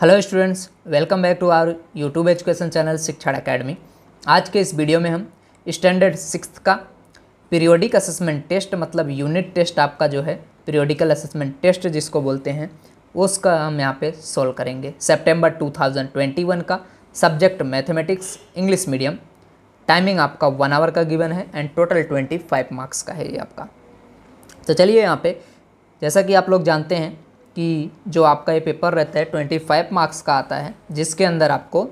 hello students welcome back to our YouTube education channel Shiksha academy आज के इस video में हम स्टैंडर्ड सिक्स का पीरियोडिक असेसमेंट टेस्ट मतलब यूनिट टेस्ट आपका जो है पीरियोडिकल असेसमेंट टेस्ट जिसको बोलते हैं उसका हम यहाँ पे सोल्व करेंगे सितंबर 2021 का subject mathematics English medium timing आपका वन आवर का गिवन है and total twenty five marks का है ये आपका तो चलिए यहाँ पर जैसा कि आप लोग जानते हैं कि जो आपका ये पेपर रहता है ट्वेंटी फाइव मार्क्स का आता है जिसके अंदर आपको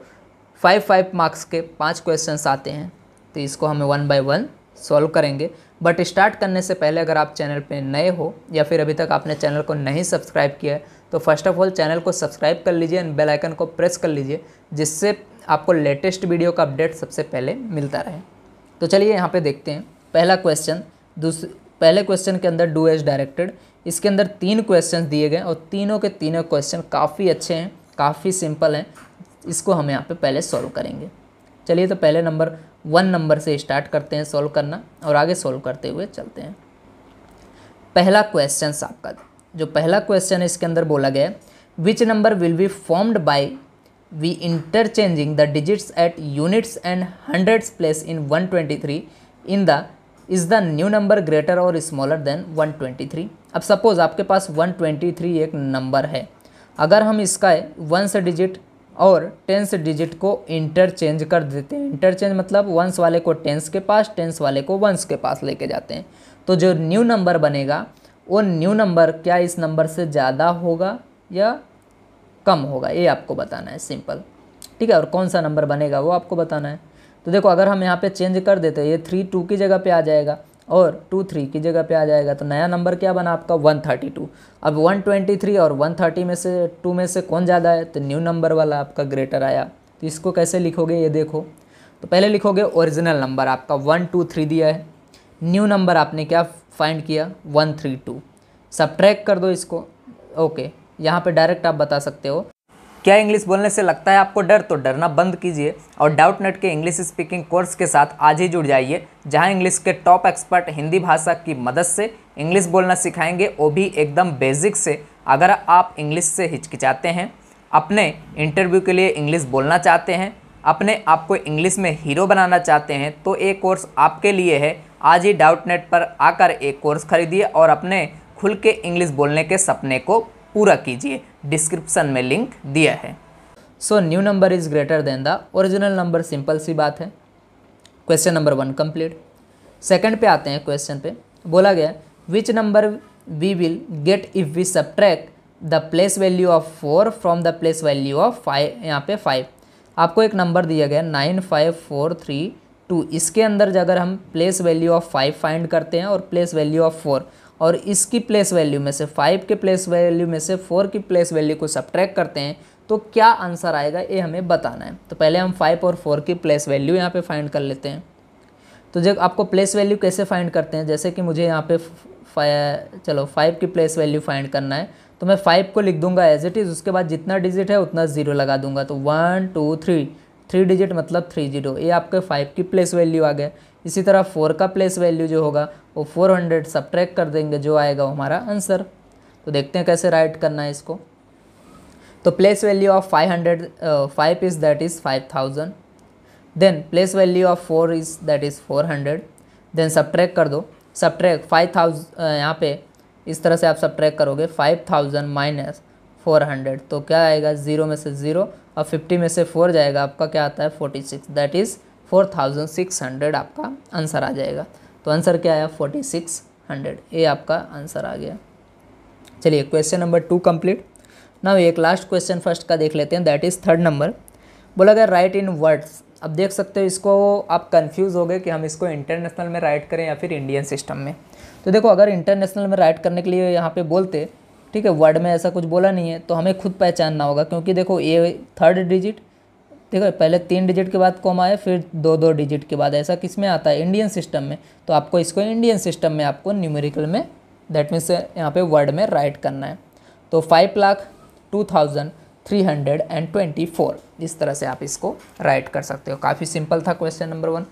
फाइव फाइव मार्क्स के पाँच क्वेश्चन आते हैं तो इसको हमें वन बाय वन सॉल्व करेंगे बट स्टार्ट करने से पहले अगर आप चैनल पे नए हो या फिर अभी तक आपने चैनल को नहीं सब्सक्राइब किया है तो फर्स्ट ऑफ ऑल चैनल को सब्सक्राइब कर लीजिए एंड बेल आइकन को प्रेस कर लीजिए जिससे आपको लेटेस्ट वीडियो का अपडेट सबसे पहले मिलता रहे तो चलिए यहाँ पर देखते हैं पहला क्वेश्चन दूसरे पहले क्वेश्चन के अंदर डू एज डायरेक्टेड इसके अंदर तीन क्वेश्चन दिए गए और तीनों के तीनों क्वेश्चन काफ़ी अच्छे हैं काफ़ी सिंपल हैं इसको हम यहाँ पे पहले सॉल्व करेंगे चलिए तो पहले नंबर वन नंबर से स्टार्ट करते हैं सॉल्व करना और आगे सॉल्व करते हुए चलते हैं पहला क्वेश्चन आपका जो पहला क्वेश्चन है इसके अंदर बोला गया है which number will be formed by we interchanging the digits at units and hundreds place in 123 in the is the new number greater और स्मॉलर देन 123 अब सपोज़ आपके पास 123 एक नंबर है अगर हम इसका वंस डिजिट और टेंस डिजिट को इंटरचेंज कर देते हैं इंटरचेंज मतलब वंस वाले को टेंस के पास टेंस वाले को वंस के पास लेके जाते हैं तो जो न्यू नंबर बनेगा वो न्यू नंबर क्या इस नंबर से ज़्यादा होगा या कम होगा ये आपको बताना है सिंपल ठीक है और कौन सा नंबर बनेगा वो आपको बताना है तो देखो अगर हम यहाँ पे चेंज कर देते हैं ये थ्री टू की जगह पे आ जाएगा और टू थ्री की जगह पे आ जाएगा तो नया नंबर क्या बना आपका वन थर्टी टू अब वन ट्वेंटी थ्री और वन थर्टी में से टू में से कौन ज़्यादा है तो न्यू नंबर वाला आपका ग्रेटर आया तो इसको कैसे लिखोगे ये देखो तो पहले लिखोगे ओरिजिनल नंबर आपका वन टू थ्री दिया है न्यू नंबर आपने क्या फाइंड किया वन थ्री टू सब कर दो इसको ओके यहाँ पर डायरेक्ट आप बता सकते हो क्या इंग्लिश बोलने से लगता है आपको डर तो डरना बंद कीजिए और डाउट नेट के इंग्लिश स्पीकिंग कोर्स के साथ आज ही जुड़ जाइए जहां इंग्लिश के टॉप एक्सपर्ट हिंदी भाषा की मदद से इंग्लिश बोलना सिखाएंगे वो भी एकदम बेसिक से अगर आप इंग्लिश से हिचकिचाते हैं अपने इंटरव्यू के लिए इंग्लिश बोलना चाहते हैं अपने आप को इंग्लिश में हीरो बनाना चाहते हैं तो ये कोर्स आपके लिए है आज ही डाउट नेट पर आकर एक कोर्स खरीदिए और अपने खुल के इंग्लिश बोलने के सपने को पूरा कीजिए डिस्क्रिप्सन में लिंक दिया है so new number is greater than the original number simple सी बात है question number one complete second पे आते हैं क्वेश्चन पे बोला गया which number we will get if we subtract the place value of four from the place value of five यहाँ पे फाइव आपको एक नंबर दिया गया nine five four three two इसके अंदर अगर हम place value of five find करते हैं और प्लेस वैल्यू ऑफ फोर और इसकी प्लेस वैल्यू में से फाइव के प्लेस वैल्यू में से फोर की प्लेस वैल्यू को सब्ट्रैक करते हैं तो क्या आंसर आएगा ये हमें बताना है तो पहले हम फाइव और फोर की प्लेस वैल्यू यहाँ पे फाइंड कर लेते हैं तो जब आपको प्लेस वैल्यू कैसे फाइंड करते हैं जैसे कि मुझे यहाँ पे चलो फाइव की प्लेस वैल्यू फाइंड करना है तो मैं फाइव को लिख दूंगा एज इट इज़ उसके बाद जितना डिजिट है उतना ज़ीरो लगा दूंगा तो one two three three digit मतलब थ्री जीरो ये आपके फाइव की प्लेस वैल्यू आ गया इसी तरह फोर का प्लेस वैल्यू जो होगा वो फोर हंड्रेड ट्रैक कर देंगे जो आएगा वो हमारा आंसर तो देखते हैं कैसे राइट करना है इसको तो place value of five hundred five is that is five thousand then place value of four is that is four hundred then track कर दो ट्रैक फाइव थाउज यहाँ पे इस तरह से आप ट्रैक करोगे five thousand minus four hundred तो क्या आएगा ज़ीरो में से ज़ीरो और फिफ्टी में से फोर जाएगा आपका क्या आता है forty six that is four thousand six hundred आपका आंसर आ जाएगा तो आंसर क्या आया फोर्टी सिक्स हंड्रेड ये आपका आंसर आ गया चलिए क्वेश्चन नंबर टू कंप्लीट ना एक लास्ट क्वेश्चन फर्स्ट का देख लेते हैं दैट इज़ थर्ड नंबर बोला गया राइट इन वर्ड्स अब देख सकते हो इसको आप कंफ्यूज हो गए कि हम इसको इंटरनेशनल में राइट करें या फिर इंडियन सिस्टम में तो देखो अगर इंटरनेशनल में राइट करने के लिए यहाँ पे बोलते ठीक है वर्ड में ऐसा कुछ बोला नहीं है तो हमें खुद पहचानना होगा क्योंकि देखो ए थर्ड डिजिट देखो पहले तीन डिजिट के बाद कॉमा है फिर दो दो डिजिट के बाद ऐसा किस में आता है इंडियन सिस्टम में तो आपको इसको इंडियन सिस्टम में आपको न्यूमेरिकल में दैट मीन्स यहाँ पे वर्ड में राइट करना है तो five lakh two thousand three hundred and twenty four इस तरह से आप इसको राइट कर सकते हो काफ़ी सिंपल था क्वेश्चन नंबर वन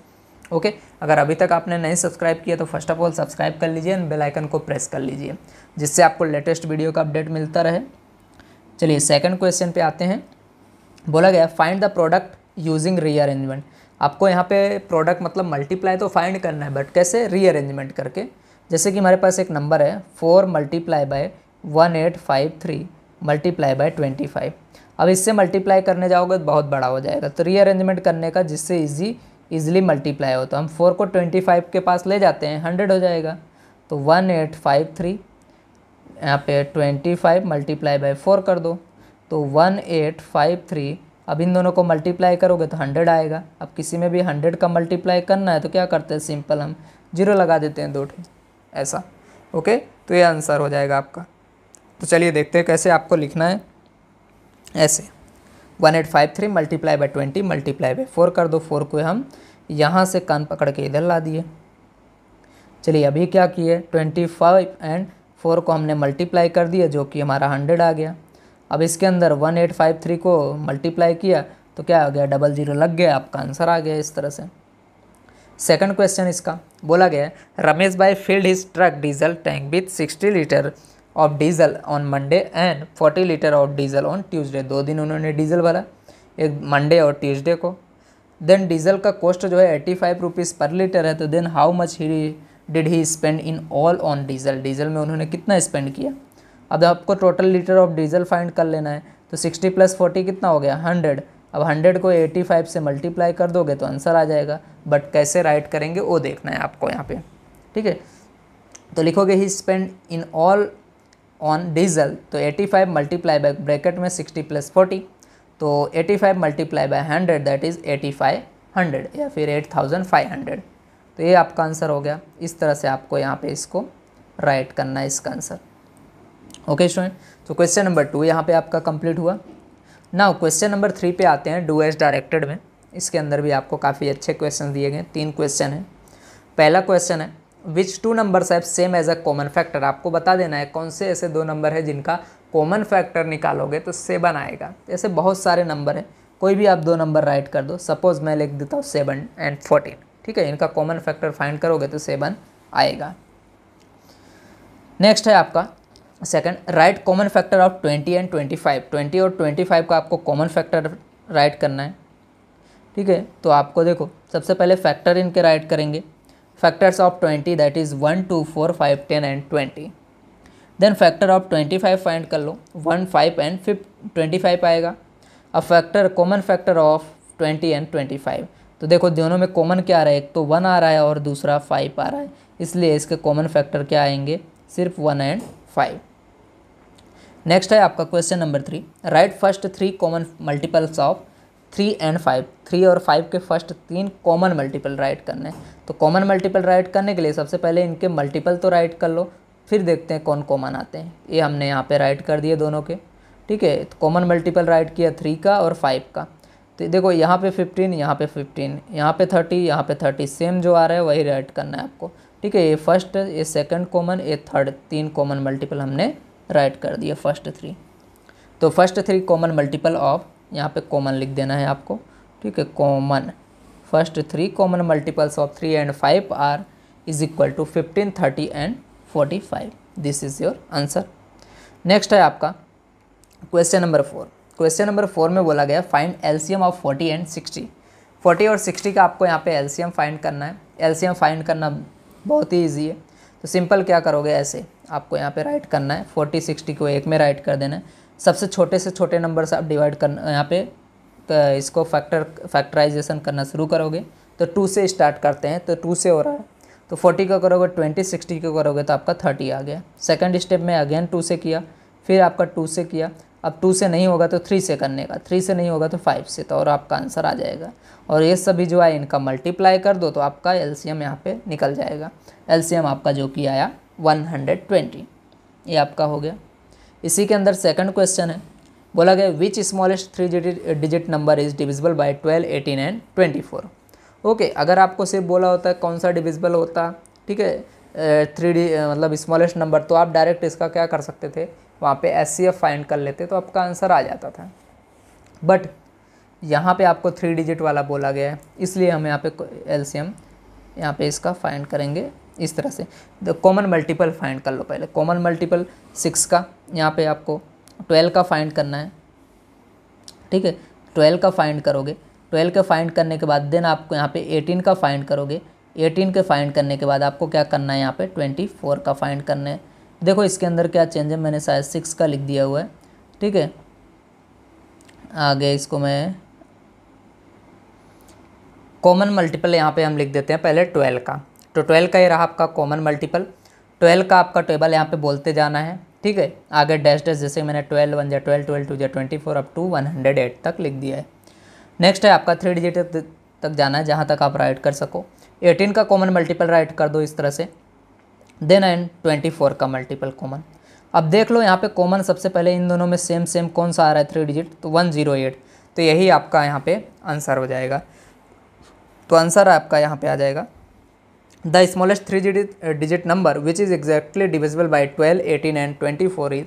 ओके अगर अभी तक आपने नहीं सब्सक्राइब किया तो फर्स्ट ऑफ ऑल सब्सक्राइब कर लीजिए एंड बेल आइकन को प्रेस कर लीजिए जिससे आपको लेटेस्ट वीडियो का अपडेट मिलता रहे चलिए सेकंड क्वेश्चन पे आते हैं बोला गया find the product using rearrangement आपको यहाँ पे प्रोडक्ट मतलब मल्टीप्लाई तो फाइंड करना है बट कैसे रीअरेंजमेंट करके जैसे कि हमारे पास एक नंबर है four multiply by one eight five three multiply by twenty five अब इससे मल्टीप्लाई करने जाओगे तो बहुत बड़ा हो जाएगा तो रीअरेंजमेंट करने का जिससे ईजी ईजिली मल्टीप्लाई हो तो हम फोर को ट्वेंटी फाइव के पास ले जाते हैं हंड्रेड हो जाएगा तो वन एट फाइव थ्री यहाँ पे twenty five multiply by four कर दो तो वन एट फाइव थ्री अब इन दोनों को मल्टीप्लाई करोगे तो हंड्रेड आएगा अब किसी में भी हंड्रेड का मल्टीप्लाई करना है तो क्या करते हैं सिंपल हम जीरो लगा देते हैं दो ऐसा ओके तो ये आंसर हो जाएगा आपका तो चलिए देखते हैं कैसे आपको लिखना है ऐसे one eight five three multiply by twenty multiply by four कर दो फोर को हम यहाँ से कान पकड़ के इधर ला दिए चलिए अभी क्या किए ट्वेंटी फाइव एंड फोर को हमने मल्टीप्लाई कर दिया जो कि हमारा हंड्रेड आ गया अब इसके अंदर वन एट फाइव थ्री को मल्टीप्लाई किया तो क्या हो गया डबल ज़ीरो लग गया आपका आंसर आ गया इस तरह से सेकंड क्वेश्चन इसका बोला गया Ramesh bhai filled his truck diesel tank with sixty litre of diesel on Monday and forty litre of diesel on Tuesday दो दिन उन्होंने डीजल भरा एक मंडे और ट्यूजडे को देन डीजल का कॉस्ट जो है eighty five rupees per litre है तो then how much he did he spend in all on diesel diesel में उन्होंने कितना स्पेंड किया अब आपको total litre of diesel find कर लेना है तो सिक्सटी प्लस फोर्टी कितना हो गया हंड्रेड अब हंड्रेड को एटी फाइव से मल्टीप्लाई कर दोगे तो आंसर आ जाएगा बट कैसे राइट करेंगे वो देखना है आपको यहाँ पे ठीक है तो लिखोगे he spend in all on diesel तो 85 फाइव मल्टीप्लाई बाय ब्रैकेट में 60 प्लस 40 तो 85 five multiply by hundred that is five hundred या फिर हंड्रेड तो ये आपका आंसर हो गया इस तरह से आपको यहाँ पे इसको राइट करना है इसका आंसर ओके स्टूडेंट तो क्वेश्चन नंबर टू यहाँ पे आपका कंप्लीट हुआ ना क्वेश्चन नंबर थ्री पे आते हैं डू एज डायरेक्टेड में इसके अंदर भी आपको काफ़ी अच्छे क्वेश्चन दिए गए तीन क्वेश्चन हैं पहला क्वेश्चन है which two numbers have same as a common factor आपको बता देना है कौन से ऐसे दो नंबर है जिनका कॉमन फैक्टर निकालोगे तो सेवन आएगा ऐसे बहुत सारे नंबर हैं कोई भी आप दो नंबर राइट कर दो सपोज़ मैं लिख देता हूँ सेवन एंड फोर्टीन ठीक है इनका कॉमन फैक्टर फाइंड करोगे तो सेवन आएगा नेक्स्ट है आपका second right common factor of twenty and twenty five twenty और ट्वेंटी फाइव का आपको कॉमन फैक्टर राइट करना है ठीक है तो आपको देखो सबसे पहले फैक्टर इनके राइट करेंगे factors of twenty that is one two four five ten and twenty then factor of twenty five find कर लो one five and five twenty five आएगा अब factor common factor of twenty and twenty five तो देखो दोनों में common क्या आ रहा है एक तो वन आ रहा है और दूसरा फाइव आ रहा है इसलिए इसके कॉमन फैक्टर क्या आएंगे सिर्फ वन एंड फाइव नेक्स्ट है आपका question number three right first three common multiples of three and five three और फाइव के फर्स्ट तीन कॉमन मल्टीपल राइट करने तो कॉमन मल्टीपल राइट करने के लिए सबसे पहले इनके मल्टीपल तो राइट कर लो फिर देखते हैं कौन कॉमन आते हैं ये हमने यहाँ पे राइट कर दिए दोनों के ठीक है तो कॉमन मल्टीपल राइट किया थ्री का और फाइव का तो देखो यहाँ पे फिफ्टीन यहाँ पे फिफ्टीन यहाँ पे थर्टी यहाँ पे थर्टी सेम जो आ रहा है वही राइट करना है आपको ठीक है ये फर्स्ट ये सेकंड कॉमन ये थर्ड तीन कॉमन मल्टीपल हमने राइट कर दिया फर्स्ट थ्री तो first three common multiple of यहाँ पे कॉमन लिख देना है आपको ठीक है common first three common multiples of three and five are is equal to fifteen thirty and forty five this is your answer next है आपका question number four question number four में बोला गया find LCM of forty and sixty forty और sixty का आपको यहाँ पे एलसीएम फाइंड करना है एलसीएम फाइंड करना बहुत ही ईजी है तो सिंपल क्या करोगे ऐसे आपको यहाँ पे राइट करना है फोर्टी सिक्सटी को एक में राइट कर देना है सबसे छोटे से छोटे नंबर से आप डिवाइड करना यहाँ पे तो इसको फैक्टर फैक्टराइजेशन करना शुरू करोगे तो टू से स्टार्ट करते हैं तो टू से हो रहा है तो फोर्टी का करोगे ट्वेंटी सिक्सटी का करोगे तो आपका थर्टी आ गया सेकेंड स्टेप में अगेन टू से किया फिर आपका टू से किया अब टू से नहीं होगा तो थ्री से करने का थ्री से नहीं होगा तो फाइव से तो और आपका आंसर आ जाएगा और ये सभी जो है इनका मल्टीप्लाई कर दो तो आपका एलसीएम यहाँ पे निकल जाएगा एलसीएम आपका जो कि आया 120 ये आपका हो गया इसी के अंदर सेकंड क्वेश्चन है बोला गया which smallest three digit number is divisible by 12, 18 and 24 okay okay, अगर आपको सिर्फ बोला होता है कौन सा डिविजिबल होता ठीक है थ्री डी मतलब स्मॉलेस्ट नंबर तो आप डायरेक्ट इसका क्या कर सकते थे वहाँ पे एस सी एफ फाइंड कर लेते तो आपका आंसर आ जाता था बट यहाँ पे आपको थ्री डिजिट वाला बोला गया है इसलिए हम यहाँ पे एल सी एम यहाँ पर इसका फाइंड करेंगे इस तरह से कॉमन मल्टीपल फाइंड कर लो पहले कॉमन मल्टीपल सिक्स का यहाँ पे आपको ट्वेल्व का फाइंड करना है ठीक है ट्वेल्व का फाइंड करोगे ट्वेल्व का फाइंड करने के बाद देन आपको यहाँ पे एटीन का फाइंड करोगे एटीन के फाइंड करने के बाद आपको क्या करना है यहाँ पे ट्वेंटी फोर का फाइंड करना है देखो इसके अंदर क्या चेंज है मैंने शायद सिक्स का लिख दिया हुआ है ठीक है आगे इसको मैं कॉमन मल्टीपल यहाँ पे हम लिख देते हैं पहले ट्वेल्व का तो ट्वेल्व का ये रहा आपका कॉमन मल्टीपल ट्वेल्व का आपका टेबल यहाँ पे बोलते जाना है ठीक है आगे डैश डैश जैसे मैंने ट्वेल्व वन जै ट्वेल्व ट्वेल्व टू जै twenty four up to one hundred eight तक लिख दिया है नेक्स्ट है आपका थ्री डिजिट तक जाना है जहाँ तक आप राइट कर सको एटीन का कॉमन मल्टीपल राइट कर दो इस तरह से देन एंड ट्वेंटी फोर का मल्टीपल कॉमन अब देख लो यहाँ पे कॉमन सबसे पहले इन दोनों में सेम सेम कौन सा आ रहा है थ्री डिजिट तो वन जीरो एट तो यही आपका यहाँ पे आंसर हो जाएगा तो आंसर आपका यहाँ पे आ जाएगा the digit number which is number which by twelve eighteen and 12 18 is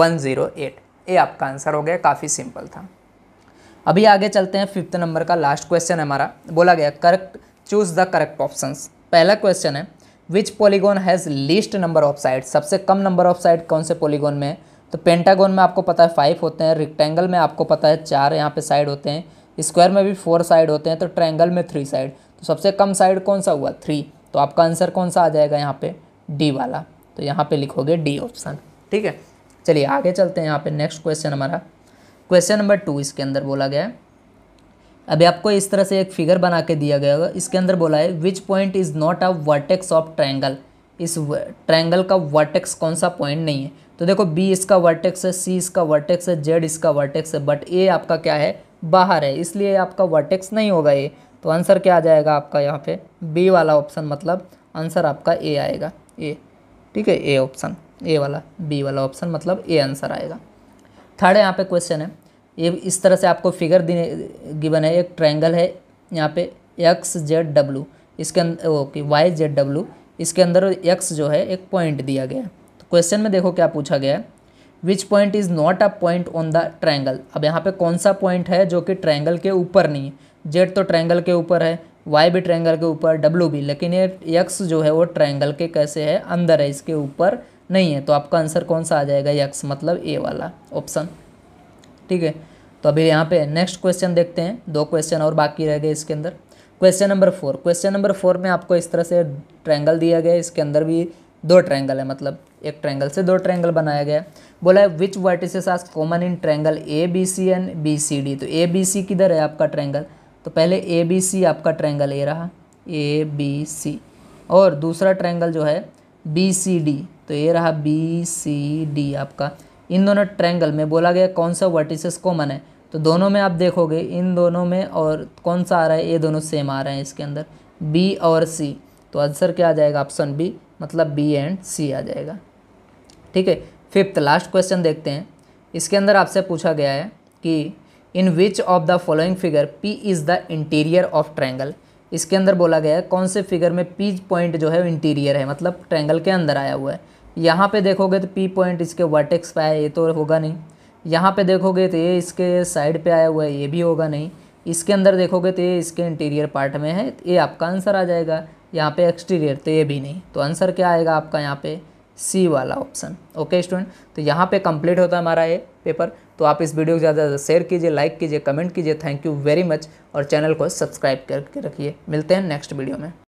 24 zero eight ये आपका आंसर हो गया काफ़ी सिंपल था अभी आगे चलते हैं फिफ्थ नंबर का लास्ट क्वेश्चन है हमारा बोला गया correct choose the correct options पहला क्वेश्चन है which polygon has least number of side सबसे कम नंबर ऑफ साइड कौन से पोलीगोन में है तो पेंटागोन में आपको पता है फाइव होते हैं रिक्टेंगल में आपको पता है चार यहाँ पे साइड होते हैं स्क्वायर में भी फोर साइड होते हैं तो ट्रैंगल में थ्री साइड तो सबसे कम साइड कौन सा हुआ थ्री तो आपका आंसर कौन सा आ जाएगा यहाँ पे डी वाला तो यहाँ पे लिखोगे डी ऑप्शन ठीक है चलिए आगे चलते हैं यहाँ पे नेक्स्ट क्वेश्चन हमारा क्वेश्चन नंबर टू इसके अंदर बोला गया है अभी आपको इस तरह से एक फिगर बना के दिया गया होगा इसके अंदर बोला है which point is not a vertex of triangle इस ट्रैंगल का वर्टेक्स कौन सा पॉइंट नहीं है तो देखो बी इसका वर्टेक्स है सी इसका वर्टेक्स है जेड इसका वर्टेक्स है बट ए आपका क्या है बाहर है इसलिए आपका वर्टेक्स नहीं होगा ये तो आंसर क्या आ जाएगा आपका यहाँ पे बी वाला ऑप्शन मतलब आंसर आपका ए आएगा ए ठीक है ए ऑप्शन ए वाला बी वाला ऑप्शन मतलब ए आंसर आएगा थर्ड यहाँ पे क्वेश्चन है ये इस तरह से आपको फिगर गिवन है एक ट्रायंगल है यहाँ पे एक्स जेड डब्लू इसके अंदर ओके वाई जेड डब्लू इसके अंदर एक्स जो है एक पॉइंट दिया गया है तो क्वेश्चन में देखो क्या पूछा गया है which point is not a point on the triangle अब यहाँ पे कौन सा पॉइंट है जो कि ट्रायंगल के ऊपर नहीं है जेड तो ट्रायंगल के ऊपर है वाई भी ट्रायंगल के ऊपर डब्ल्यू भी लेकिन ये यक्स जो है वो ट्रायंगल के कैसे है अंदर है इसके ऊपर नहीं है तो आपका आंसर कौन सा आ जाएगा यक्स मतलब ए वाला ऑप्शन ठीक है तो अभी यहाँ पे नेक्स्ट क्वेश्चन देखते हैं दो क्वेश्चन और बाकी रह गए इसके अंदर question number four question number four में आपको इस तरह से ट्रायंगल दिया गया इसके अंदर भी दो ट्रायंगल है मतलब एक ट्रायंगल से दो ट्रायंगल बनाया गया बोला है which vertices are common in triangle A B C and B C D तो ए बी सी किधर है आपका ट्रायंगल तो पहले ए बी सी आपका ट्रायंगल ये रहा ए बी सी और दूसरा ट्रायंगल जो है बी सी डी तो ये रहा बी सी डी आपका इन दोनों ट्रायंगल में बोला गया कौन सा वर्टिसेस कॉमन है तो दोनों में आप देखोगे इन दोनों में और कौन सा आ रहा है ये दोनों सेम आ रहे हैं इसके अंदर बी और सी तो आंसर क्या आ जाएगा ऑप्शन बी मतलब बी एंड सी आ जाएगा ठीक है फिफ्थ लास्ट क्वेश्चन देखते हैं इसके अंदर आपसे पूछा गया है कि in which of the following figure P is the interior of triangle इसके अंदर बोला गया है कौन से फिगर में पी पॉइंट जो है इंटीरियर है मतलब ट्रैंगल के अंदर आया हुआ है यहाँ पे देखोगे तो पी पॉइंट इसके वर्टेक्स पे आया ये तो होगा नहीं यहाँ पे देखोगे तो ये इसके साइड पे आया हुआ है ये भी होगा नहीं इसके अंदर देखोगे तो ये इसके इंटीरियर पार्ट में है ये आपका आंसर आ जाएगा यहाँ पे एक्सटीरियर तो ये भी नहीं तो आंसर क्या आएगा आपका यहाँ पे सी वाला ऑप्शन ओके स्टूडेंट तो यहाँ पे कंप्लीट होता है हमारा ये पेपर तो आप इस वीडियो को ज़्यादा ज़्यादा शेयर कीजिए लाइक कीजिए कमेंट कीजिए थैंक यू वेरी मच और चैनल को सब्सक्राइब करके रखिए मिलते हैं नेक्स्ट वीडियो में